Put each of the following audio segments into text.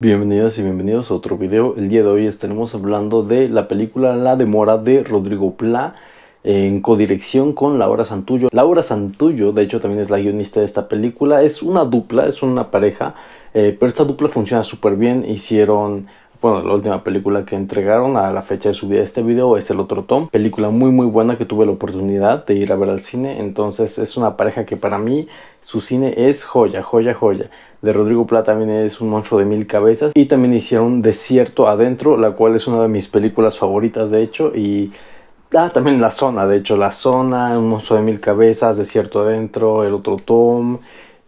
Bienvenidos y bienvenidos a otro video. El día de hoy estaremos hablando de la película La Demora de Rodrigo Pla en codirección con Laura Santullo. Laura Santullo, de hecho, también es la guionista de esta película. Es una dupla, es una pareja, eh, pero esta dupla funciona súper bien. Hicieron bueno, la última película que entregaron a la fecha de subida de este video es El Otro Tom, película muy muy buena que tuve la oportunidad de ir a ver al cine, entonces es una pareja que para mí su cine es joya, joya, joya. De Rodrigo Plata también es un monstruo de mil cabezas y también hicieron Desierto Adentro, la cual es una de mis películas favoritas de hecho y... Ah, también La Zona, de hecho, La Zona, Un monstruo de mil cabezas, Desierto Adentro, El Otro Tom,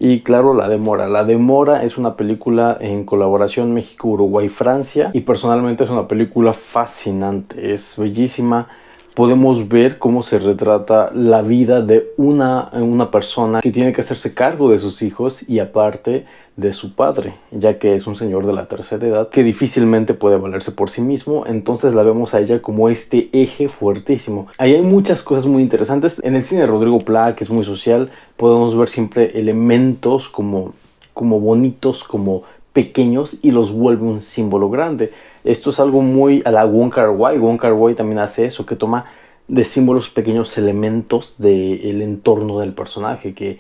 y claro La Demora. La Demora es una película en colaboración México, Uruguay, Francia y personalmente es una película fascinante, es bellísima. Podemos ver cómo se retrata la vida de una, una persona que tiene que hacerse cargo de sus hijos y aparte de su padre, ya que es un señor de la tercera edad que difícilmente puede valerse por sí mismo, entonces la vemos a ella como este eje fuertísimo. Ahí hay muchas cosas muy interesantes. En el cine de Rodrigo Pla, que es muy social, podemos ver siempre elementos como, como bonitos, como pequeños y los vuelve un símbolo grande. Esto es algo muy a la Wong Kar Wai. también hace eso, que toma de símbolos pequeños elementos del entorno del personaje, que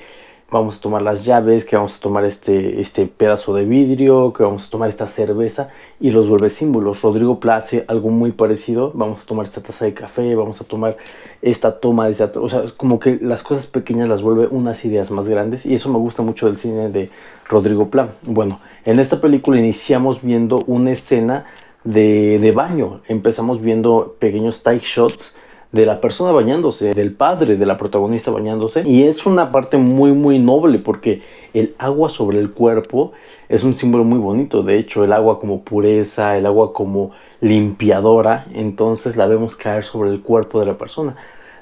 vamos a tomar las llaves, que vamos a tomar este, este pedazo de vidrio, que vamos a tomar esta cerveza y los vuelve símbolos. Rodrigo Place, algo muy parecido, vamos a tomar esta taza de café, vamos a tomar esta toma de o sea, como que las cosas pequeñas las vuelve unas ideas más grandes y eso me gusta mucho del cine de Rodrigo Plan. Bueno, en esta película iniciamos viendo una escena de, de baño, empezamos viendo pequeños tight shots de la persona bañándose, del padre de la protagonista bañándose. Y es una parte muy, muy noble porque el agua sobre el cuerpo es un símbolo muy bonito. De hecho, el agua como pureza, el agua como limpiadora, entonces la vemos caer sobre el cuerpo de la persona.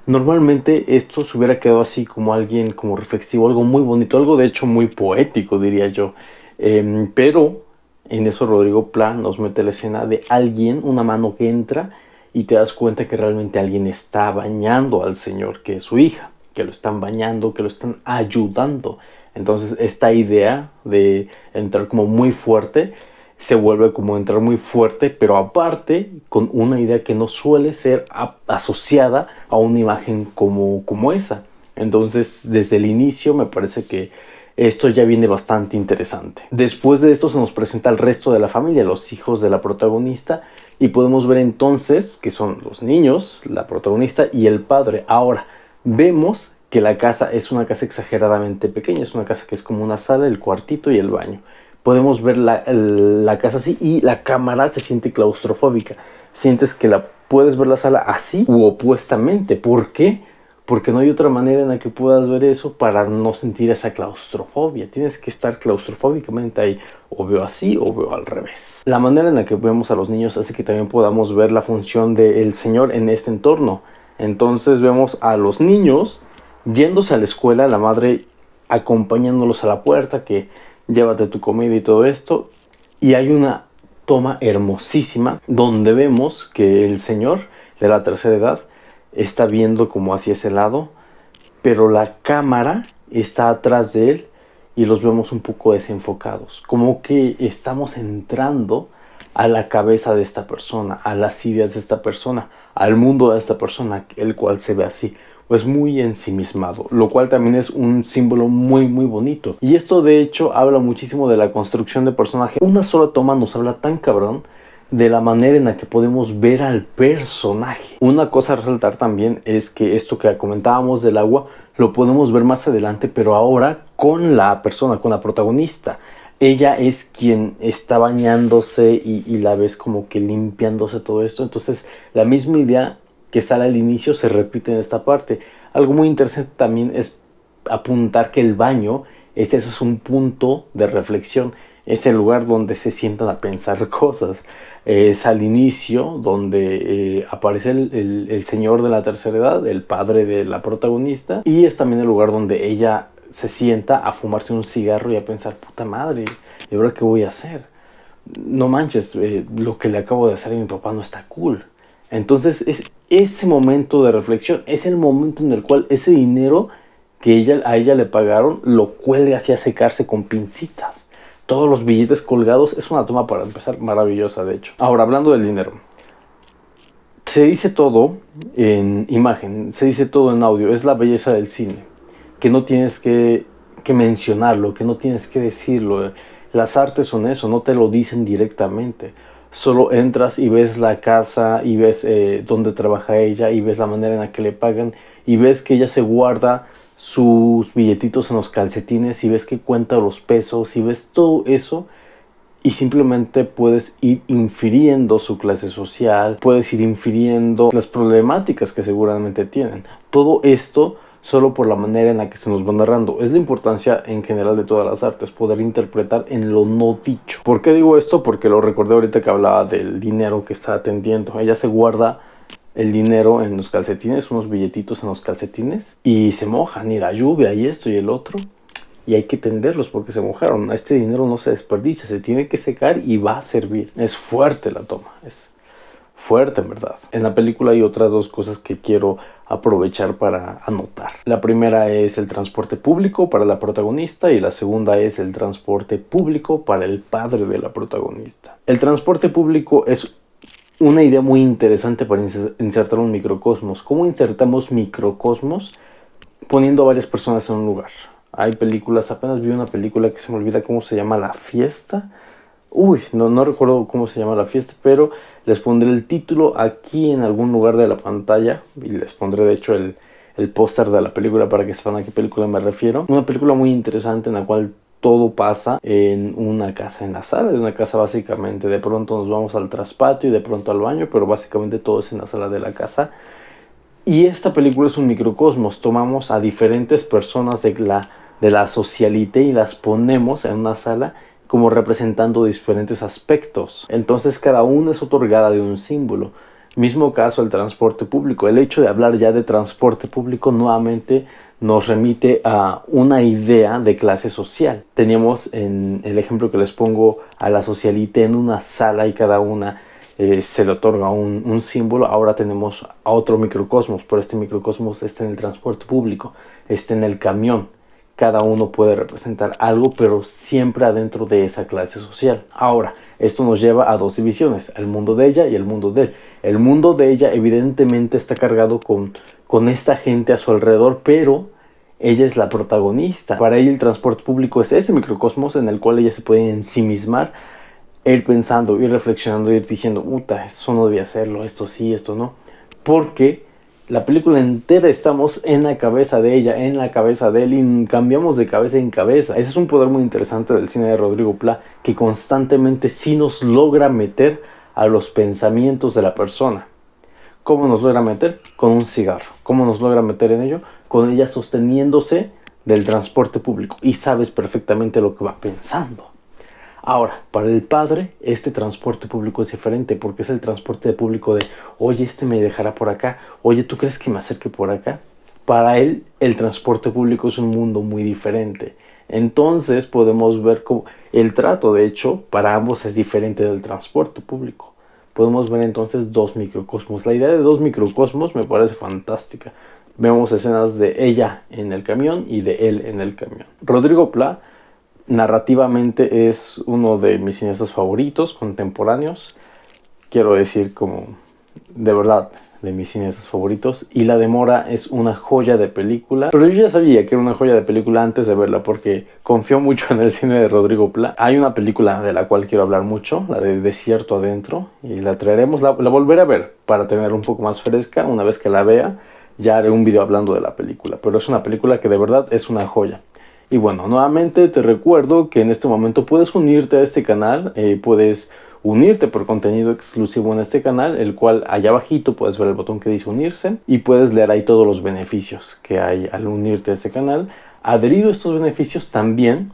Normalmente esto se hubiera quedado así como alguien como reflexivo, algo muy bonito, algo de hecho muy poético, diría yo. Em, pero en eso Rodrigo Plan nos mete la escena de alguien, una mano que entra y te das cuenta que realmente alguien está bañando al Señor, que es su hija, que lo están bañando, que lo están ayudando. Entonces esta idea de entrar como muy fuerte se vuelve como entrar muy fuerte, pero aparte con una idea que no suele ser asociada a una imagen como, como esa. Entonces desde el inicio me parece que esto ya viene bastante interesante. Después de esto se nos presenta el resto de la familia, los hijos de la protagonista, y podemos ver entonces que son los niños, la protagonista y el padre. Ahora, vemos que la casa es una casa exageradamente pequeña, es una casa que es como una sala, el cuartito y el baño. Podemos ver la, la casa así y la cámara se siente claustrofóbica. Sientes que la puedes ver la sala así u opuestamente. ¿Por qué? porque no hay otra manera en la que puedas ver eso para no sentir esa claustrofobia. Tienes que estar claustrofóbicamente ahí, o veo así o veo al revés. La manera en la que vemos a los niños hace que también podamos ver la función del Señor en este entorno. Entonces vemos a los niños yéndose a la escuela, la madre acompañándolos a la puerta, que llévate tu comida y todo esto. Y hay una toma hermosísima donde vemos que el Señor de la tercera edad está viendo como hacia ese lado, pero la cámara está atrás de él y los vemos un poco desenfocados, como que estamos entrando a la cabeza de esta persona, a las ideas de esta persona, al mundo de esta persona, el cual se ve así, pues muy ensimismado, lo cual también es un símbolo muy muy bonito. Y esto de hecho habla muchísimo de la construcción de personaje. Una sola toma nos habla tan cabrón de la manera en la que podemos ver al personaje. Una cosa a resaltar también es que esto que comentábamos del agua lo podemos ver más adelante, pero ahora con la persona, con la protagonista. Ella es quien está bañándose y, la ves como que limpiándose todo esto. Entonces la misma idea que sale al inicio se repite en esta parte. Algo muy interesante también es apuntar que el baño eso, es un punto de reflexión es el lugar donde se sientan a pensar cosas es al inicio donde eh, aparece el, señor de la tercera edad, el padre de la protagonista, y es también el lugar donde ella se sienta a fumarse un cigarro y a pensar, puta madre, ¿y ahora qué voy a hacer? No manches, eh, lo que le acabo de hacer a mi papá no está cool. Entonces es ese momento de reflexión, es el momento en el cual ese dinero que ella, a ella le pagaron lo cuelga así a secarse con pincitas todos los billetes colgados. Es una toma para empezar maravillosa, de hecho. Ahora, hablando del dinero. Se dice todo en imagen, se dice todo en audio. Es la belleza del cine. Que no tienes que, mencionarlo, que no tienes que decirlo. Las artes son eso, no te lo dicen directamente solo entras y ves la casa y ves eh, dónde trabaja ella y ves la manera en la que le pagan y ves que ella se guarda sus billetitos en los calcetines y ves que cuenta los pesos y ves todo eso y simplemente puedes ir infiriendo su clase social, puedes ir infiriendo las problemáticas que seguramente tienen. Todo esto solo por la manera en la que se nos va narrando. Es la importancia en general de todas las artes, poder interpretar en lo no dicho. ¿Por qué digo esto? Porque lo recordé ahorita que hablaba del dinero que está atendiendo. Ella se guarda el dinero en los calcetines, unos billetitos en los calcetines, y se mojan, y la lluvia, y esto y el otro, y hay que tenderlos porque se mojaron. Este dinero no se desperdicia, se tiene que secar y va a servir. Es fuerte la toma, es fuerte en verdad. En la película hay otras dos cosas que quiero aprovechar para anotar. La primera es el transporte público para la protagonista y la segunda es el transporte público para el padre de la protagonista. El transporte público es una idea muy interesante para insertar un microcosmos. ¿Cómo insertamos microcosmos? Poniendo a varias personas en un lugar. Hay películas, apenas vi una película que se me olvida cómo se llama La Fiesta. Uy, no, no recuerdo cómo se llama la fiesta, pero les pondré el título aquí en algún lugar de la pantalla y les pondré de hecho el, el póster de la película para que sepan a qué película me refiero. Una película muy interesante en la cual todo pasa en una casa en la sala, de una casa básicamente, de pronto nos vamos al traspatio y de pronto al baño, pero básicamente todo es en la sala de la casa. Y esta película es un microcosmos, tomamos a diferentes personas de la, de la socialité y las ponemos en una sala como representando diferentes aspectos. Entonces cada una es otorgada de un símbolo. Mismo caso el transporte público. El hecho de hablar ya de transporte público nuevamente nos remite a una idea de clase social. Teníamos en el ejemplo que les pongo a la socialite en una sala y cada una eh, se le otorga un, un, símbolo, ahora tenemos a otro microcosmos, pero este microcosmos está en el transporte público, está en el camión, cada uno puede representar algo, pero siempre adentro de esa clase social. Ahora, esto nos lleva a dos divisiones, el mundo de ella y el mundo de él. El mundo de ella evidentemente está cargado con, con esta gente a su alrededor, pero ella es la protagonista. Para ella el transporte público es ese microcosmos en el cual ella se puede ensimismar, ir pensando, ir reflexionando, ir diciendo, puta, eso no debía hacerlo, esto sí, esto no. Porque la película entera estamos en la cabeza de ella, en la cabeza de él y cambiamos de cabeza en cabeza. Ese es un poder muy interesante del cine de Rodrigo Pla que constantemente sí nos logra meter a los pensamientos de la persona. ¿Cómo nos logra meter? Con un cigarro. ¿Cómo nos logra meter en ello? Con ella sosteniéndose del transporte público y sabes perfectamente lo que va pensando. Ahora, para el padre, este transporte público es diferente porque es el transporte público de, oye, este me dejará por acá, oye, ¿tú crees que me acerque por acá? Para él, el transporte público es un mundo muy diferente. Entonces podemos ver cómo el trato, de hecho, para ambos es diferente del transporte público. Podemos ver entonces dos microcosmos. La idea de dos microcosmos me parece fantástica. Vemos escenas de ella en el camión y de él en el camión. Rodrigo Pla narrativamente es uno de mis cineastas favoritos contemporáneos. Quiero decir como de verdad de mis cineastas favoritos y La Demora es una joya de película, pero yo ya sabía que era una joya de película antes de verla porque confío mucho en el cine de Rodrigo Pla. Hay una película de la cual quiero hablar mucho, la de Desierto Adentro, y la traeremos, la, la volveré a ver para tener un poco más fresca una vez que la vea. Ya haré un video hablando de la película, pero es una película que de verdad es una joya. Y bueno, nuevamente te recuerdo que en este momento puedes unirte a este canal, eh, puedes unirte por contenido exclusivo en este canal, el cual allá abajito puedes ver el botón que dice unirse y puedes leer ahí todos los beneficios que hay al unirte a este canal. Adherido a estos beneficios también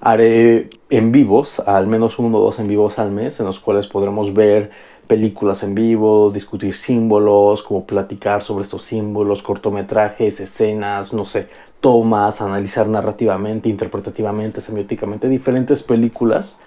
haré en vivos, al menos uno o dos en vivos al mes, en los cuales podremos ver películas en vivo, discutir símbolos, como platicar sobre estos símbolos, cortometrajes, escenas, no sé, tomas, analizar narrativamente, interpretativamente, semióticamente diferentes películas.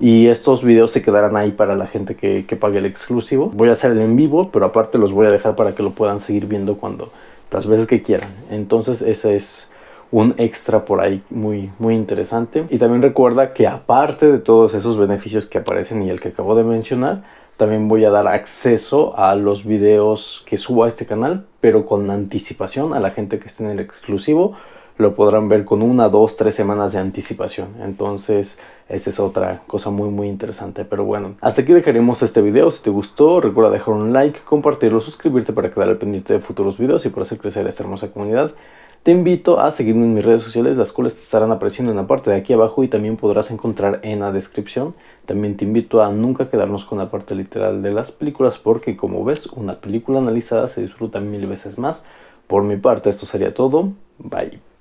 Y estos videos se quedarán ahí para la gente que, que pague el exclusivo. Voy a hacer el en vivo, pero aparte los voy a dejar para que lo puedan seguir viendo cuando las veces que quieran. Entonces ese es un extra por ahí muy, muy interesante. Y también recuerda que aparte de todos esos beneficios que aparecen y el que acabo de mencionar, también voy a dar acceso a los videos que subo a este canal, pero con anticipación a la gente que esté en el exclusivo. Lo podrán ver con una, dos, tres semanas de anticipación. Entonces, esa es otra cosa muy muy interesante. Pero bueno, hasta aquí dejaremos este video. Si te gustó, recuerda dejar un like, compartirlo, suscribirte para quedar al pendiente de futuros videos y para hacer crecer esta hermosa comunidad. Te invito a seguirme en mis redes sociales, las cuales te estarán apareciendo en la parte de aquí abajo y también podrás encontrar en la descripción. También te invito a nunca quedarnos con la parte literal de las películas porque como ves, una película analizada se disfruta mil veces más. Por mi parte, esto sería todo. Bye.